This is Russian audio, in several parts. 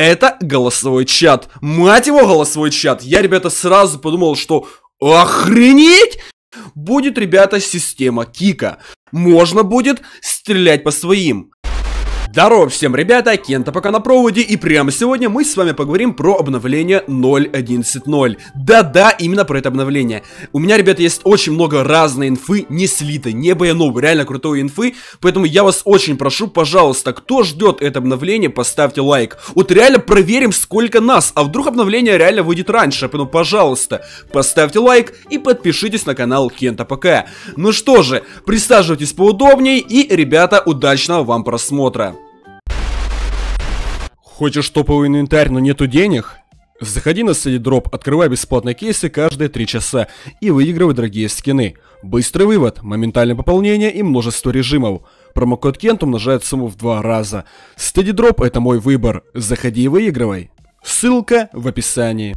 это голосовой чат. Мать его, голосовой чат. Я, ребята, сразу подумал, что охренеть! Будет, ребята, система Кика. Можно будет стрелять по своим. Здорово всем, ребята, Кента пока на проводе, и прямо сегодня мы с вами поговорим про обновление 0.11.0. Да-да, именно про это обновление. У меня, ребята, есть очень много разной инфы, не слитой, не баянов, реально крутой инфы, поэтому я вас очень прошу, пожалуйста, кто ждет это обновление, поставьте лайк. Вот реально проверим, сколько нас, а вдруг обновление реально выйдет раньше, поэтому, пожалуйста, поставьте лайк и подпишитесь на канал Кента ПК. Ну что же, присаживайтесь поудобней, и, ребята, удачного вам просмотра. Хочешь топовый инвентарь, но нету денег? Заходи на Селидроп, открывай бесплатные кейсы каждые 3 часа и выигрывай дорогие скины. Быстрый вывод, моментальное пополнение и множество режимов. Промокод Кент умножает сумму в два раза. Стедидроп это мой выбор. Заходи и выигрывай. Ссылка в описании.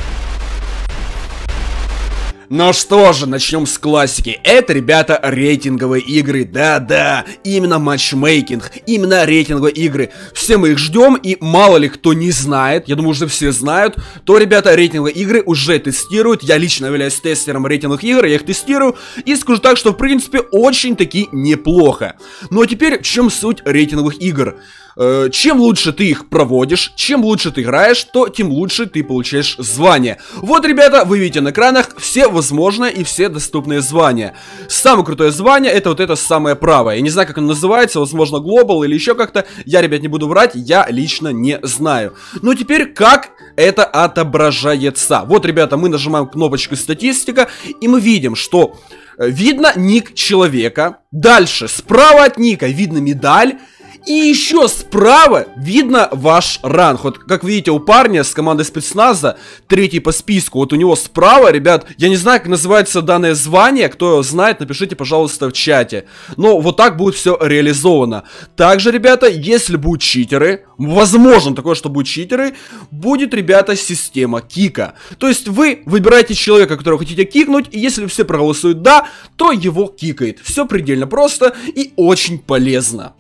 Ну что же, начнем с классики. Это, ребята, рейтинговые игры. Да-да, именно матчмейкинг, именно рейтинговые игры. Все мы их ждем, и мало ли кто не знает, я думаю, уже все знают, то, ребята, рейтинговые игры уже тестируют. Я лично являюсь тестером рейтинговых игр, я их тестирую, и скажу так, что, в принципе, очень-таки неплохо. Ну а теперь, в чем суть рейтинговых игр? Э, чем лучше ты их проводишь, чем лучше ты играешь, то тем лучше ты получаешь звание. Вот, ребята, вы видите на экранах все возможные и все доступные звания. Самое крутое звание это вот это самое правое. Я не знаю, как оно называется, возможно, Global или еще как-то. Я, ребят, не буду врать, я лично не знаю. Ну, теперь как это отображается? Вот, ребята, мы нажимаем кнопочку статистика, и мы видим, что э, видно ник человека. Дальше, справа от ника видно медаль. И еще справа видно ваш ранг. Вот, как видите, у парня с командой спецназа, третий по списку, вот у него справа, ребят, я не знаю, как называется данное звание, кто знает, напишите, пожалуйста, в чате. Но вот так будет все реализовано. Также, ребята, если будут читеры, возможно такое, что будут читеры, будет, ребята, система кика. То есть вы выбираете человека, которого хотите кикнуть, и если все проголосуют «да», то его кикает. Все предельно просто и очень полезно.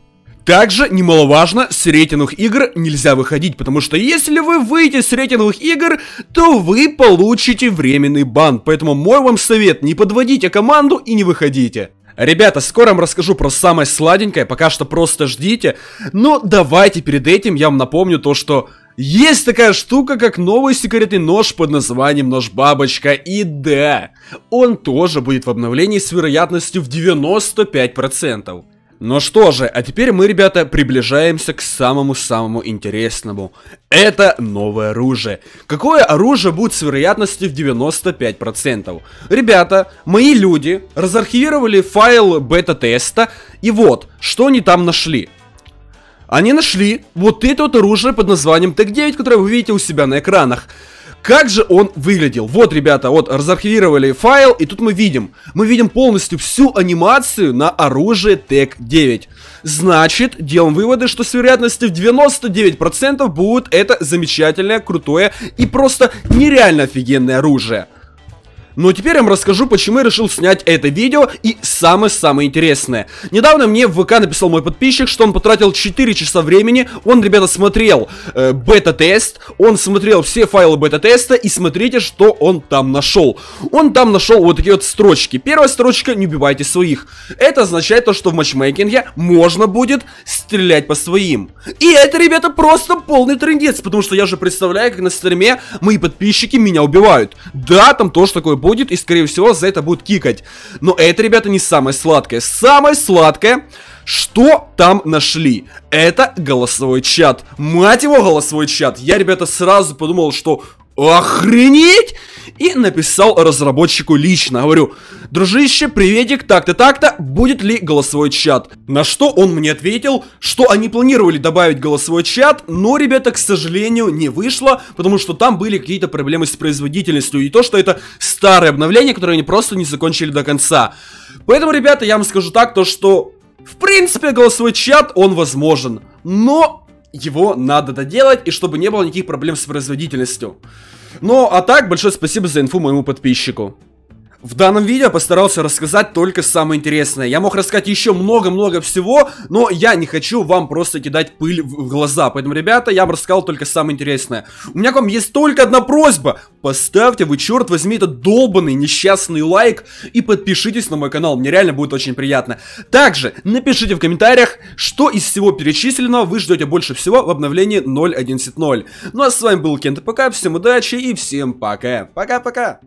Также немаловажно, с рейтинговых игр нельзя выходить, потому что если вы выйдете с рейтинговых игр, то вы получите временный бан. Поэтому мой вам совет, не подводите команду и не выходите. Ребята, скоро вам расскажу про самое сладенькое, пока что просто ждите. Но давайте перед этим я вам напомню то, что есть такая штука, как новый секретный нож под названием нож-бабочка, и да, он тоже будет в обновлении с вероятностью в 95%. Ну что же, а теперь мы, ребята, приближаемся к самому-самому интересному. Это новое оружие. Какое оружие будет с вероятностью в 95%? Ребята, мои люди разархивировали файл бета-теста, и вот, что они там нашли. Они нашли вот это вот оружие под названием ТЭК-9, которое вы видите у себя на экранах. Как же он выглядел? Вот, ребята, вот, разархивировали файл, и тут мы видим. Мы видим полностью всю анимацию на оружие ТЭК-9. Значит, делаем выводы, что с вероятностью в 99% будет это замечательное, крутое и просто нереально офигенное оружие. Но теперь я вам расскажу, почему я решил снять это видео и самое-самое интересное. Недавно мне в ВК написал мой подписчик, что он потратил 4 часа времени, он, ребята, смотрел э, бета-тест, он смотрел все файлы бета-теста и смотрите, что он там нашел. Он там нашел вот такие вот строчки. Первая строчка «Не убивайте своих». Это означает то, что в матчмейкинге можно будет стрелять по своим. И это, ребята, просто полный трендец, потому что я же представляю, как на стриме мои подписчики меня убивают. Да, там тоже такое будет, и, скорее всего, за это будет кикать. Но это, ребята, не самое сладкое. Самое сладкое... Что там нашли? Это голосовой чат. Мать его, голосовой чат. Я, ребята, сразу подумал, что охренеть! и написал разработчику лично. Говорю, дружище, приветик, так-то, так-то, будет ли голосовой чат? На что он мне ответил, что они планировали добавить голосовой чат, но, ребята, к сожалению, не вышло, потому что там были какие-то проблемы с производительностью, и то, что это старое обновление, которое они просто не закончили до конца. Поэтому, ребята, я вам скажу так, то что, в принципе, голосовой чат, он возможен, но его надо доделать, и чтобы не было никаких проблем с производительностью. Ну, а так, большое спасибо за инфу моему подписчику. В данном видео постарался рассказать только самое интересное. Я мог рассказать еще много-много всего, но я не хочу вам просто кидать пыль в глаза. Поэтому, ребята, я вам рассказал только самое интересное. У меня к вам есть только одна просьба. Поставьте вы, черт возьми, этот долбанный несчастный лайк и подпишитесь на мой канал. Мне реально будет очень приятно. Также напишите в комментариях, что из всего перечисленного вы ждете больше всего в обновлении 0.11.0. Ну а с вами был Кент Пока, всем удачи и всем пока. Пока-пока.